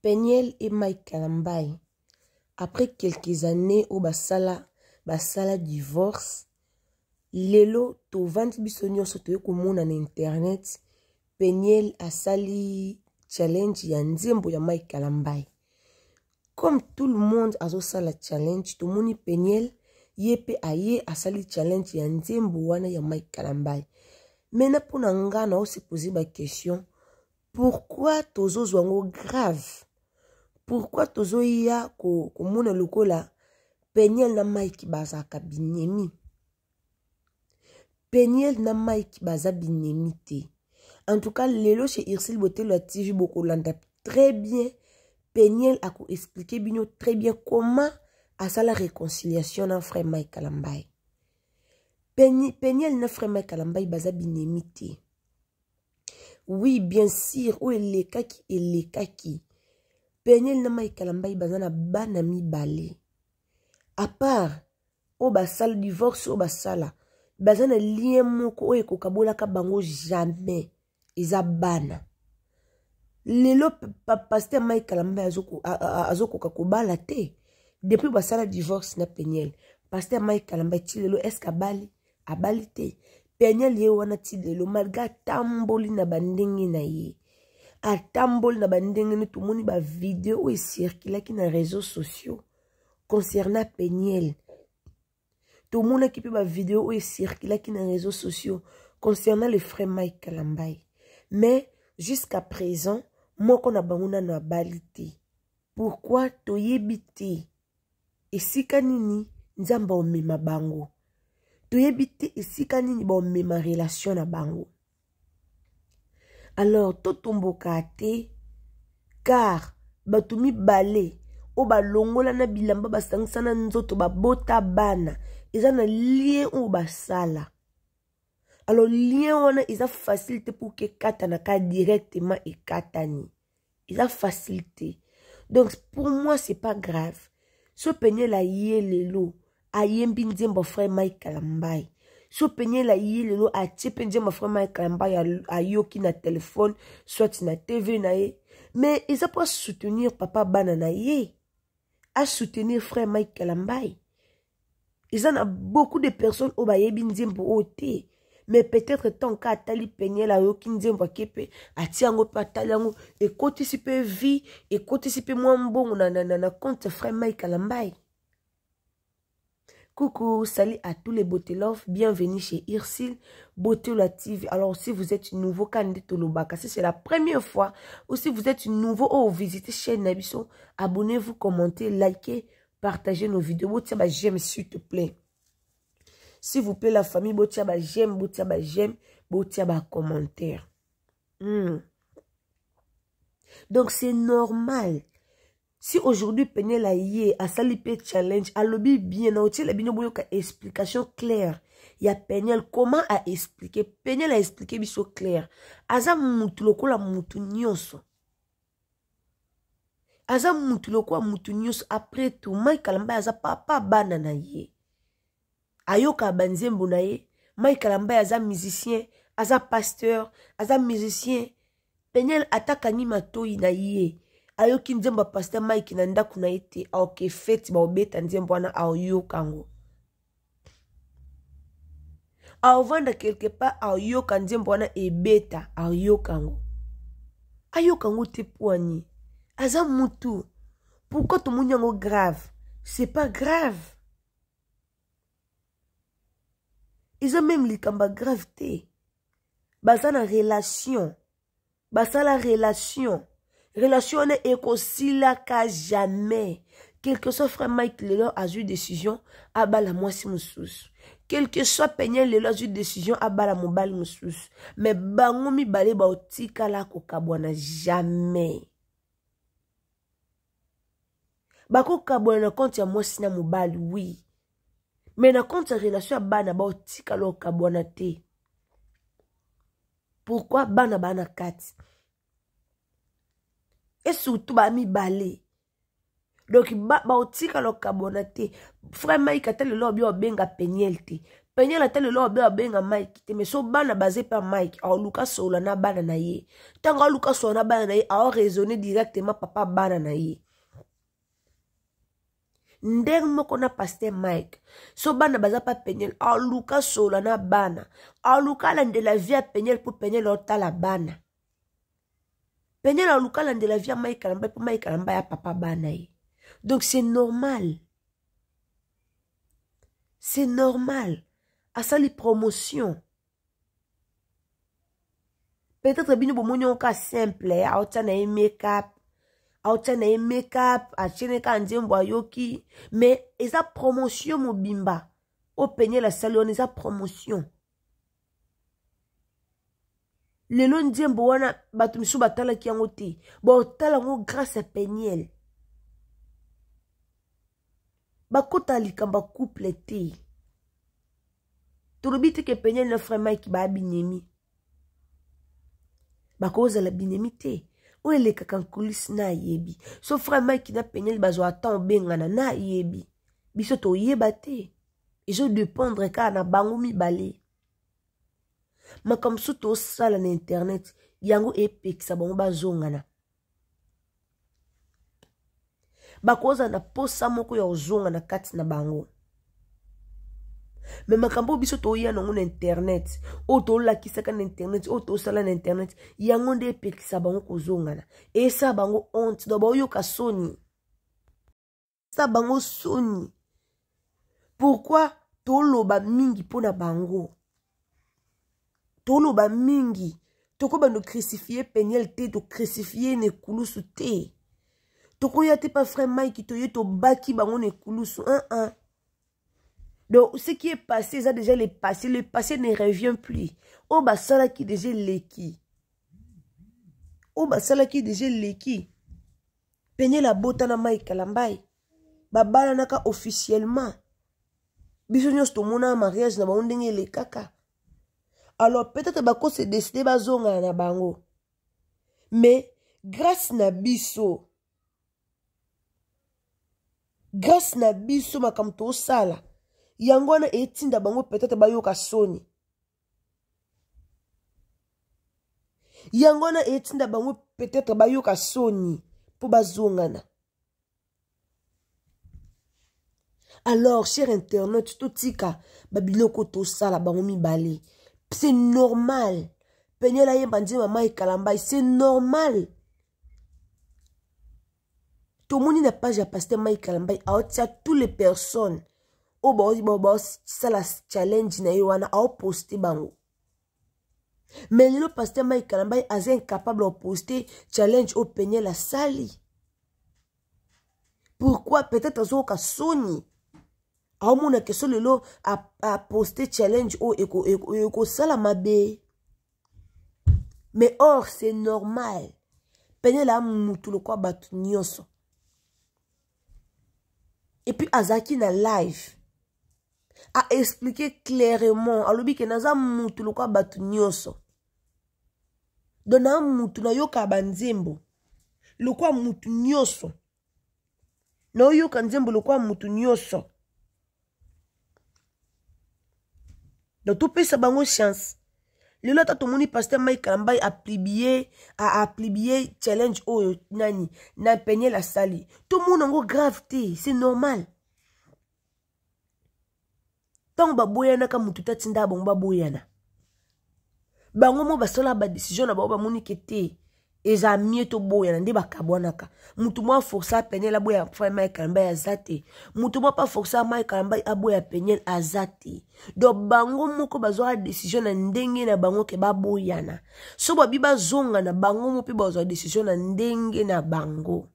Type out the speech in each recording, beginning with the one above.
Peniel et Mike Kalambay, après quelques années au basala, basala divorce, lelo tovandi biso nyonso toyei komona na internet peniel asali challenge ya nzembo ya mike kalambai comme tout le monde azosala challenge tomoni peniel ye mpe aye asali challenge ya nzembo wana ya mike kalambai mena mpona nga na osepose baquestion pourkui tozozwa yango grave pourkui tozoya komona ko lokola peniel na mike bazalaka binemi peniel na mike baza binemi te en tout cas lelo chez irsil botelo ya tv bokolanda très bien peniel akoexplike bino très bien comment asala réconciliation na frère mike alambai peniel na frère mike alambai baza binemi te oui bien sûr oyo elekaki elekaki peniel na mike alambai baza na bana mibale à part oyo basala divorce oyo basala baza na lien moko oyo ekokabolaka bango jamais eza bana lelo paster mike alamba azokoka kobala te depuis basala divorce na peniel paster mike kalamba ti lelo eske abali abali te peniel ye wana ti lelo malgré atamboli na bandenge na ye atamboli na bandenge ne tomoni bavideo oyo esirkulaki na réseau sociaux concernant peniel tomonaki mpe bavideo oyo esirkulaki na réseau sociaux concernant le frère mike kalambai mais jusqu'à présent moko na bango nano abali te pourquoi toyebi te esika nini nzambe omema bango toyebi te esika nini baomema relation na bango alors totomboka te car bato mibale oyo balongola na bilamba basangisa na nzoto babota bana eza na lien oyo basala alors lien wana eza facile te mpoke ekatana ka directement ekatani eza facile te donc pour moi c'est pas grave so penyela ye lelo ayembi nzembo frere mike kalambai so penyela ye lelo atie mpe nzembo frere mike kalambai ayoki na telefone soit na tv na ye me eza mpo asoutenir papa bana na ye asoutenir frere mike kalambai eza na beaucoup de personnes oyo bayebi nzembo oyo te mais peut-être tant ka Tali peniele Yokin nzembo ake à tiango Et mpe atali vie et mpe mwa moins na, na, na, na compte frère mike Alambay. Coucou, salut à tous les love. bienvenue chez Irsil la TV. Alors si vous êtes nouveau candidat au Lobaka, si c'est la première fois, ou si vous êtes nouveau ou oh, visitez chaîne Nabiso, abonnez-vous, commentez, likez, partagez nos vidéos, tiens, bah, j'aime s'il te plaît. s'il vous plaît la famille botia ba j'aime botia ba j'aime botia ba commentaire mm. donc c'est normal si aujourd'hui penela ye asali mpe challenge alobi bien na otiela bino boyoka explication claire ya penel comment aexplike penel aexplike biso claire aza mutu lokola mutu nyonso aza mutu lokola mutu nyonso après tout maikalamba aza papa bana na ye ayoka banzembo na ye mike alambai aza musicien aza pasteur aza musicien penel atakangi matoi na ye ayoki nzembo ya paster mike na ndako na ye te aoke fete baobeta nzembo wana aoyoka yango aovanda quelque part aoyoka nzembo wana ebeta aoyoka yango ayoka yango te pwani aza mutu pourkui tomoni yango grave c'est pas grave eza meme likambo ya grave te baza na relation basala relation relation wana ekosilaka jamais quelque soit frère mike lelo azwi décision abala mwasi mosusu quelque soit penye lelo azwi décision abala mobali mosusu me bango mibale baotikala kokabwana jamais bakokabwana na konte ya mwasi na mobali wi oui. me na compte relation ya bana baotikala okabwana te pourkui bana baa na kati e surtout baa mibale donk baotikala okabwana te frè mike ata lelo obi obenga peniel te peniel ata lelo obi obenga mike te me so bana baza mpe mike aoluka sola na bana na ye ntango aoluka sola na bana na ye aoraisonne ah, directement papa bana na ye ndenge moko na paster mike so bana baza mpa peniel aluka sola na bana aluka alandela vie ya peniel mpo peniel aotala bana peniel aluka alandela vie ya mike alamba mpo mike alamba ya papa bana ye donc c'est normal c'est normal asali promotion peut-être bino bomoni yango ka simple aotia na ye makeup aotia na ye makeup atiene kaka nzembo ayoki me eza promotion mobimba oyo penyele asali wana eza promotion lelo nzembo wana bato misusu batalaki yango te baotala yango grâce ya peniel bakota likambo couple te tolobi teke peniel na frère mike baya binemi bakozala binemi te oyo elekaka nkulisi nayebi so frère mike na peniel bazwa ta obengana nayebi biso toyeba te ezodependre kaka na bango mibale makambo so tosala na internet yango epekisa bango bazongana bakozala na posa moko ya kozonga na kati na bango me makambo biso toya nango na internet oyo tolakisaka na internet oyo tosala na internet yango nde epekisa bango kozongana esa bango honte do baoyoka soni esa bango soni pourkui toloba mingi mpona bango toloba mingi tokobanda okrisifie peniel te tokrisifie na ekulusu te tokoya te pa frère mike toye tobaki bango na ekulusu uh -uh. donc ce qui est passé ça déjà le passé le passé ne revient plus oyo basalaki déjà eleki oyo basalaki déjà eleki penye labotana mai kalambai babalanaka officiellement biso nyonso tomonaa mariage na bango ndenge elekaka alors peut-être bakose deside bazongana na bango mais grâce na biso grâce na biso makambo tosala yango wana etinda bango peut-être bayoka soni yango wana etinda bango peut-être bayoka soni mpo bazongana alors cher internaute totika babiloko tosala bango mibale c'est normal peniela yemba nzema mai kalambai c'est normal tomoni na page ya paster mai kalambai aotia toutes les personnes oyo baoyi baosala challenge na ye wana aoposte bango me lelo paster mai kalamba ye aza incapable aoposte challenge oyo peniel asali pourkoi peut-être azoyoka soni aomona ke so lelo aposte challenge oyo ekosala mabe mais or c'est normal peniel amutu lokwa bato nyonso epuis azalaki na live aexplike clairement alobi ke naza mutu lokwa bato nyonso don na mutu nayoka banzembo lokwa mutu nyonso naoyoka nzembo lokwa mutu nyonso don topesa bango chance lelo ata tomoni paster mike kalambai aplibie aaplibie challenge oyo nani na peniel asali tomona yango grave te c'est normal ntango baboyanaka motu ta tinda bango baboyana bango mo basalaka badesizio na bango bamoni ke te eza mie toboyana nde bakabwanaka motu mo aforce apenel aboya fa mai kalamba aza te motu mo mpa force amai kalamba aboya penel aza te donc bango moko bazwaka desizio na ndenge na bango ke baboyana so babi bazonga na bango mo mpe bazwa desizio na ndenge na bango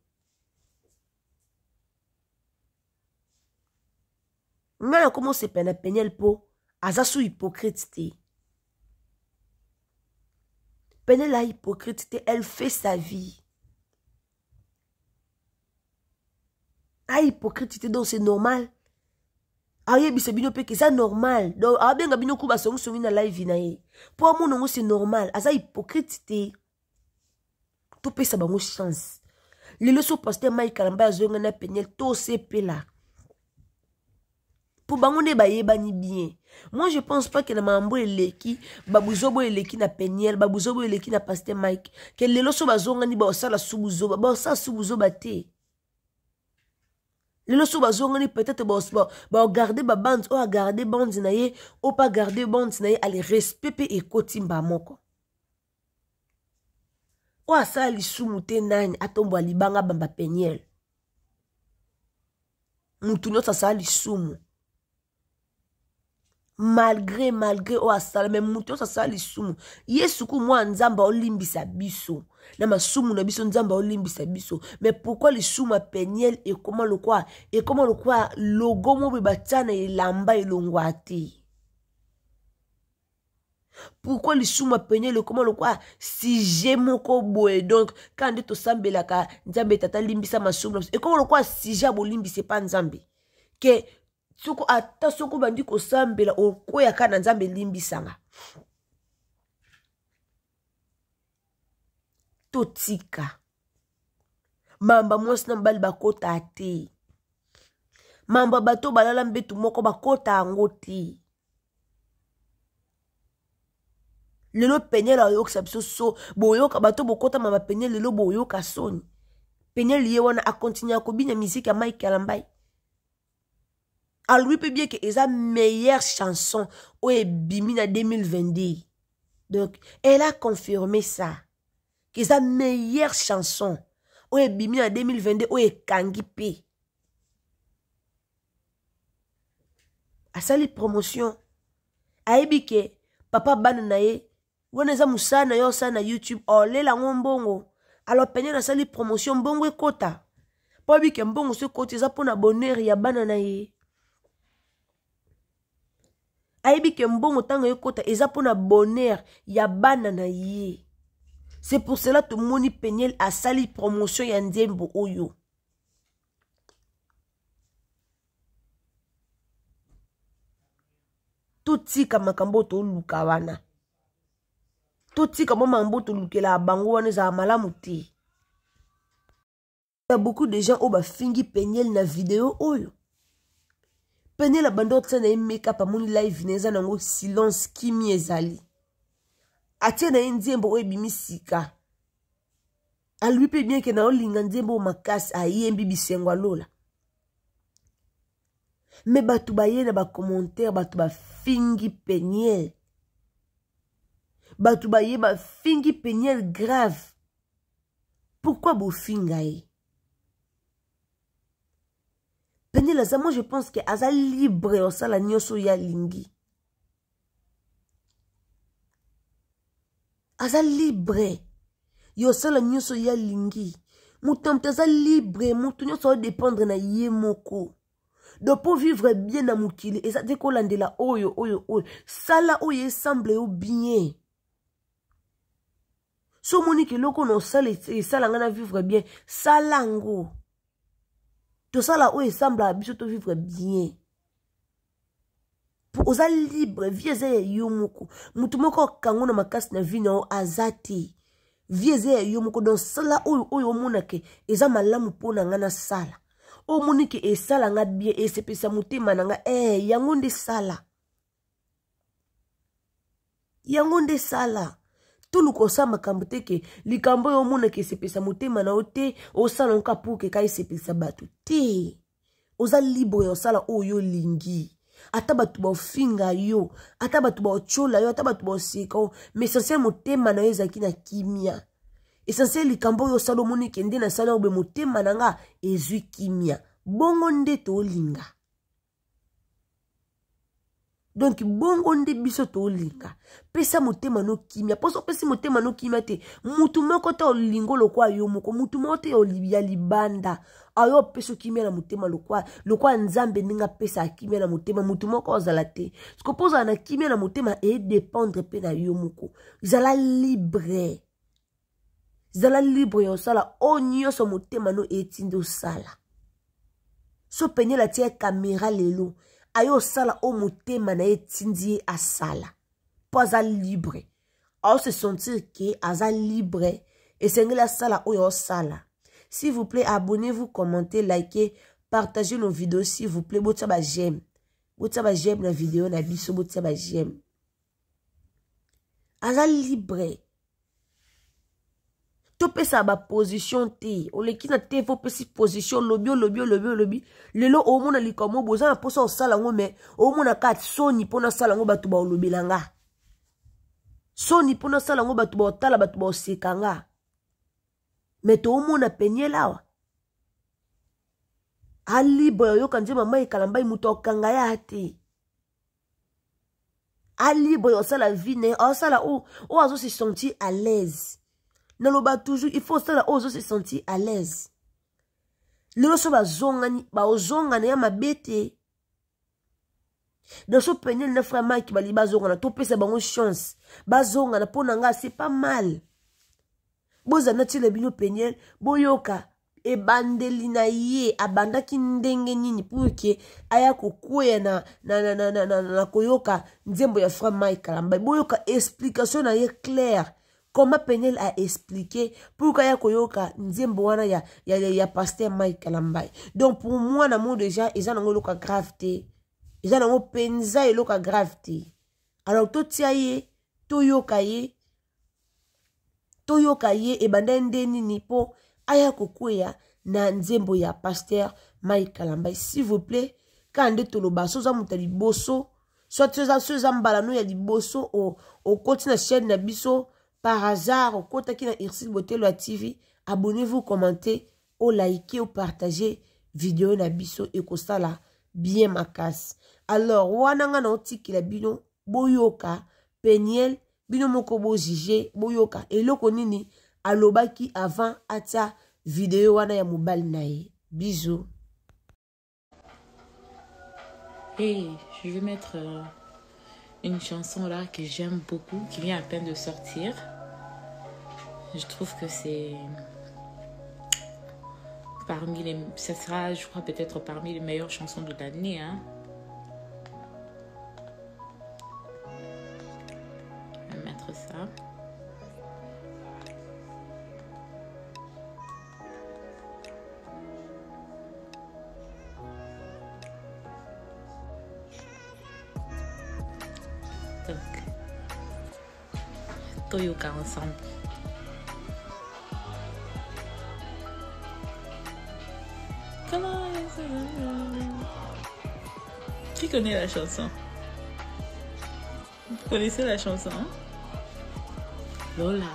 ngalo komo pena penyel po aza su hypocrite Penel a la hypocrite elle fait sa vie a hypocrite donc c'est normal ayebisa bino que sa normal donc abenga bino kuba songisongi na live na ye pour amona non c'est normal aza hypocrite te sa bango chance les sou pasteur mike alamba azonga na pe la. mpo bango nde bayebani bien moi je pense pas ke na makambo eleki babuzo boyo eleki na peniel babuzo boyo eleki na paster mike ke lelo so bazongani baosala subuzoba baosala subuzoba te lelo so bazongani peut-être baogarde babande oyo agarde bande na ye oyo mpe agarde bande na ye ale respect mpe ekoti mba moko oyo asala lisumu te nani atomboa libanga bamba peniel mutu nyonso asala lisumu malgre malgre oh, oyo asala me moto nyonso asala lisumu yesu ku mwana nzambe aolimbisa biso na masumu na biso nzambe aolimbisa biso me pourkui lisumu ya peniel ekoma lokwa ekoma lokwa logo mobe batia na elamba elongwa te pourkui lisumu ya peniel ekoma lokwa sije moko boye donc kana nde tosambelaka nzambe tata limbisa masumu na biso ekoma lokwa sije ya bolimbisa epa nzambe ke soko ata soko obandi kosambela okwea kaka na nzambe elimbisanga totika mamba mwasi na mobali bakota te mamba bato balala mbetu moko bakota yango te lelo peniele ayokisa biso so boyoka bato bokotama bapeniele lelo boyoka soni peniele ye wana akontinue akobina miziki ya maike alambai alobi mpe bieke eza meilleure chanson oyo ebimi na 2022 donc elle a confirmé ça keza meilleure chanson oyo ebimi na 2022 oyo ekangi mpe asali promotion ayebi ke papa bana na ye wana eza mosala oh, na ye osala na youtube olelango mbongo alo peniel asali promotion mbongo ekɔta mpo abi ke mbongo so ekɔti eza mpo na bonheur ya bana na ye ayebi ke mbongo ntango ekɔta eza mpo na bonheur ya bana na ye c'est pour cela tomoni peniel asali promotion ya ndiembo oyo totika makambo toluka wana totika mwa makambo tolukela bango wana ezala malamu te ya beaucoup de gens oyo bafingi peniel na video oyo penela bando otia na ye makeup amoni live na eza nango silence kimi ezali atie na ye ndiembo oyo ebimi sika alwi mpe bienke na olinga ndiembo oyo makasi ayembi bisengo alola me bato baye na bacommentaire bato bafingi peniel bato baye bafingi peniel grave pourkui bofinga ye pendela aza moi je pense ke aza libre osala nyonso oyo alingi aza libre yo osala nyonso oyo alingi moto moto aza libre moto nyonso aodépendre na ye moko do mpo vivre bien na mokili eza te kolandela oyo oyo oyo sala oyo esemble yo bien so omoni keloko na osala esalanga e, na vivre bien sala yango tosala oyo esamblaka biso tovivre bien oza libre vie eza ya yo moko motu moko akango na makasi na vi na yo aza te vie eza ya yo moko don sala oyo oyo omonake eza malamu mpona nga na sala omoni ke esala nga bien esepesa motema na nga e yango nde sala yango nde sala toluka osala makambo te ke likambo oyo omonaka esepelisa motema na yo te osala nka pour ke ka esepelisa bato te oza libre ya osala oyo olingi ata bato baofinga yo ata bato baotyola yo ata bato baoseka yo ma essentiel motema na yo ezalaki na kimia essentiel likambo oyo osala omoni ke nde nasala obe motema na nga ezwi kimia bongo nde toolinga donk bongo nde biso tolinga pesa motema nokimia mpo so opesi motema nokimia te mutu moko te olingo lokwa yo moko mutu moko te ya libanda ayo opesa okimia na motema lokwa lokwa nzambe ndenge apesa akimia na motema mutu moko ozala te siko mpo ozala na kimia na motema edependre mpe na yo moko zala libre zala libre ya osala oyo nyonso motema no etindi osala so penyela tia kamera lelo ayosala oyo motema na ye etindi ye asala mpo aza libre aose sentir ke aza libre esengeli asala oyo osala s'il vous plaît abonnez-vous commentez likez partagez nos vidéos s'il vous plaît botia ba j'aime botia ba j'aime na video na biso botia ba j'aime aza libre topesa baposition te oleki na te fopesi position olobi olobi olobi olobi lelo omona likambo boza na mposa osala yango me omona kati soni mpona asala yango bato baolobela nga soni mpona asala yango bato baotala bato baoseka nga me toomona peniele awa alibre oyoka nzembo ya mai ekala mbai moto akanga ya te alibre osala vi na ye osala oyo azose sentir à l'aise naloba toujours il faut osala oyo ozose sentir à l'aise lelo so bazongani baozongana ya mabe te naso penel na frère maki bali bazongana topesa bango chance bazongana mpo na ngai c'est pas mal bozala na ntina bino penel boyoka ebandeli na ye abandaki ndenge nini pour ke aya kokweya na, na, na, na, na, na, na koyoka nzembo ya frère mike alamba boyoka explication na ye claire comment penel a expliqué pourquoi ya koyoka nzembo wana ya, ya, ya, ya paster mike kalambai donc pour moi na mo déjà eza nango eloko ya grave te eza nango mpenza eloko ya grave te alors totia ye toyoka ye toyoka ye ebanda nde nini mpo aya kokweya na nzembo ya paster mike kalambai s'il vous plaît kaka nde toloba soza moto ya liboso soit soza mbala no ya liboso okoti na chaine na biso par hasard, au côté qui Irsil Botelo a TV, abonnez-vous, commentez, ou likez, ou partagez, vidéo na biso et la bien casse. Alors, wananga na kila la bino, boyoka, peniel, bino moko bozige, boyoka, eloko nini, alobaki avant atia vidéo? wana ya mobali Bisous. Hey, je vais mettre euh, une chanson là que j'aime beaucoup, qui vient à peine de sortir. Je trouve que c'est parmi les... Ça sera, je crois, peut-être parmi les meilleures chansons de l'année. Hein? chanson. Vous connaissez la chanson hein? Lola.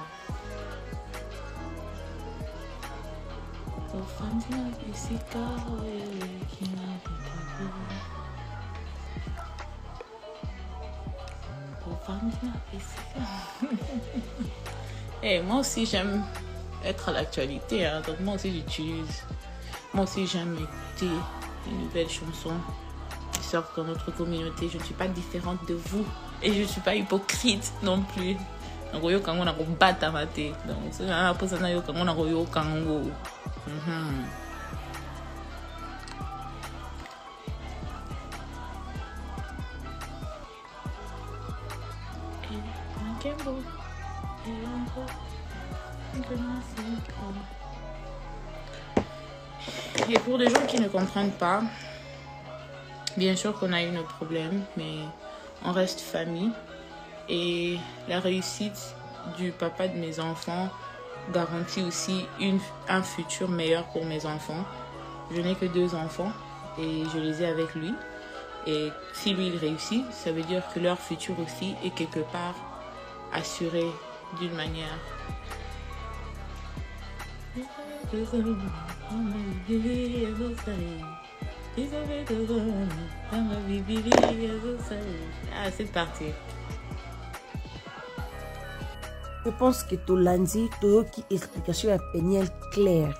et eh, moi aussi j'aime être à l'actualité, hein? donc moi aussi j'utilise, moi aussi j'aime écouter une belle chanson sœurs dans notre communauté. Je ne suis pas différente de vous et je ne suis pas hypocrite non plus. nakoyokango na à te donc soki naa naposa nayokango na koyokango makembo elongo Et pour les gens qui ne comprennent pas, Bien sûr qu'on a eu nos problèmes, mais on reste famille. Et la réussite du papa de mes enfants garantit aussi un futur meilleur pour mes enfants. Je n'ai que deux enfants et je les ai avec lui. Et si lui il réussit, ça veut dire que leur futur aussi est quelque part assuré d'une manière. Ah, c'est parti. Je pense que Tolandi, Toyoki, explication à Peniel claire.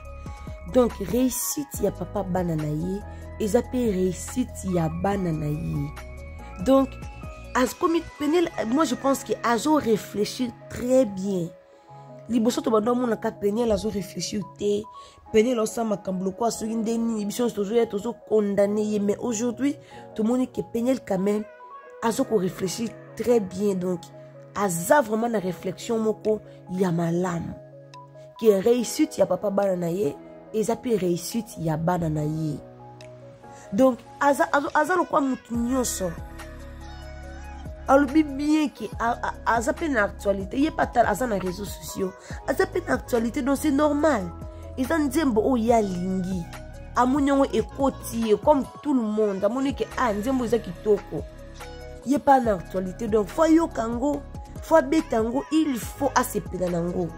Donc, réussite, il y a papa Bananaï, et ça réussite, il y a Bananaï. Donc, Peniel, moi je pense que Azo réfléchit très bien liboso tobanda omonaka peniel azoréfléchir te peniel aosa makambo lokola soki nde nini biso nyonso tozoya tozokondane ye mais aujourd'hui tomoni ke peniel quand même azokoréfléchir très bien donc aza vraiment na réflexion moko ya malamu ke réussite ya papa bana na ye eza mpe réussite ya bana na ye donc aza, asa aza lokola motu nyonso alobi bien ke aza mpe na actualité ye mpe atala aza na réseau sociaux aza mpe na actualité donc c'est normal eza nzembo oyo ye alingi amoni yango ekoti ye comme tout le monde amoni ke ah nzembo eza kitoko ye mpe ana actualité donc fo ayoka yango fo abeta yango il faut asepela na yango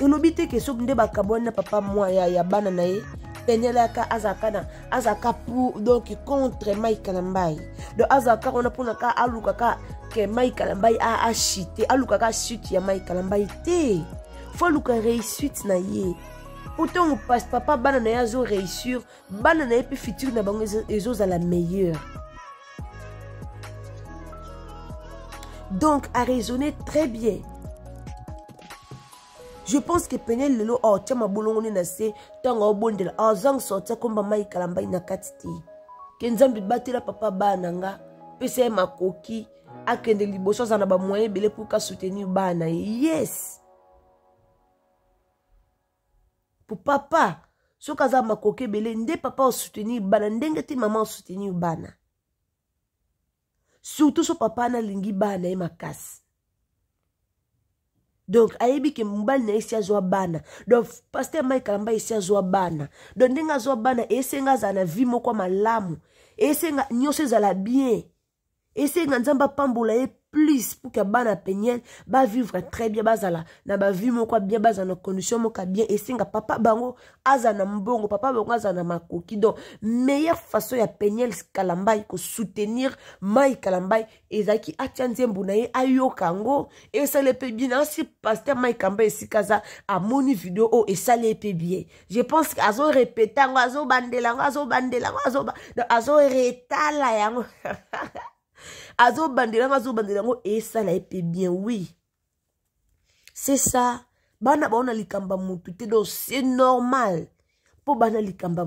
elobi te ke soki nde bakabwani na papa mwa ya, ya bana na ye tenielaka azaka na azaka pour donc contre Mike kalambai donc azalaka wana ka kaka alukaka que Mike kalambai achite alukaka chute ya mai kalambai te faut luka réussite na ye on passe papa bana na zo azoréussir bana na futur futur na bango la meilleure donc a raisonné très bien je pense ke pene lelo awa oh, tia mabolongoni na se ntango aobondela azangi sortir komba mai kala mbai na kati te ke nzambe batela papa bana na nga pesa ye makoki akende liboso aza na bamoyen ebele mpoka soutenir bana na ye yes po papa soki aza makoki ebele nde papa osoutenir bana ndenge te mama osoutenir bana surtout so papa ana alingi bana na ye makasi donc ayebi ke mobali na ye si azwa bana donc paster mike kalamba esi azwa bana donc ndenge azwa bana esenga azala na vie moko ya malamu esenga nyonso ezala bien esenga nzambe apambola ye plus pour que bana peniel ba vivre très bien bazala na ba vie moko bien bazala na condition moko bien esinga papa bango aza na mbongo papa bango aza na makoki donc meilleure façon ya peniel kalambai ko soutenir mai kalambai ezaki atia nzembo na ye ayoka yango esala epe bien asi pasteur mai kamba esika aza amoni video oyo oh, esali epe bien je pense azorepete yango azobandela yango azobandela yango azoretala yango Azo azo azo yango esa na bien oui c'est ça bana baona l'ikamba donc c'est normal pour bana likamba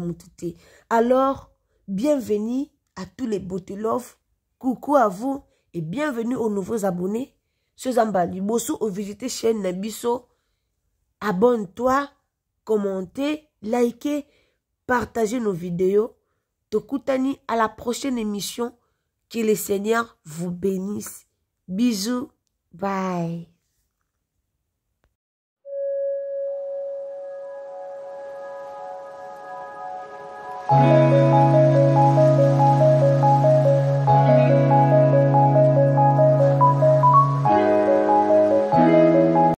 alors bienvenue à tous les love coucou à vous et bienvenue aux nouveaux abonnés ceux zamba bosso ovisite chaîne Nabiso. abonne-toi commentez likez partagez nos vidéos tokutani à la prochaine émission que le Seigneur vous bénisse. Bisous. Bye.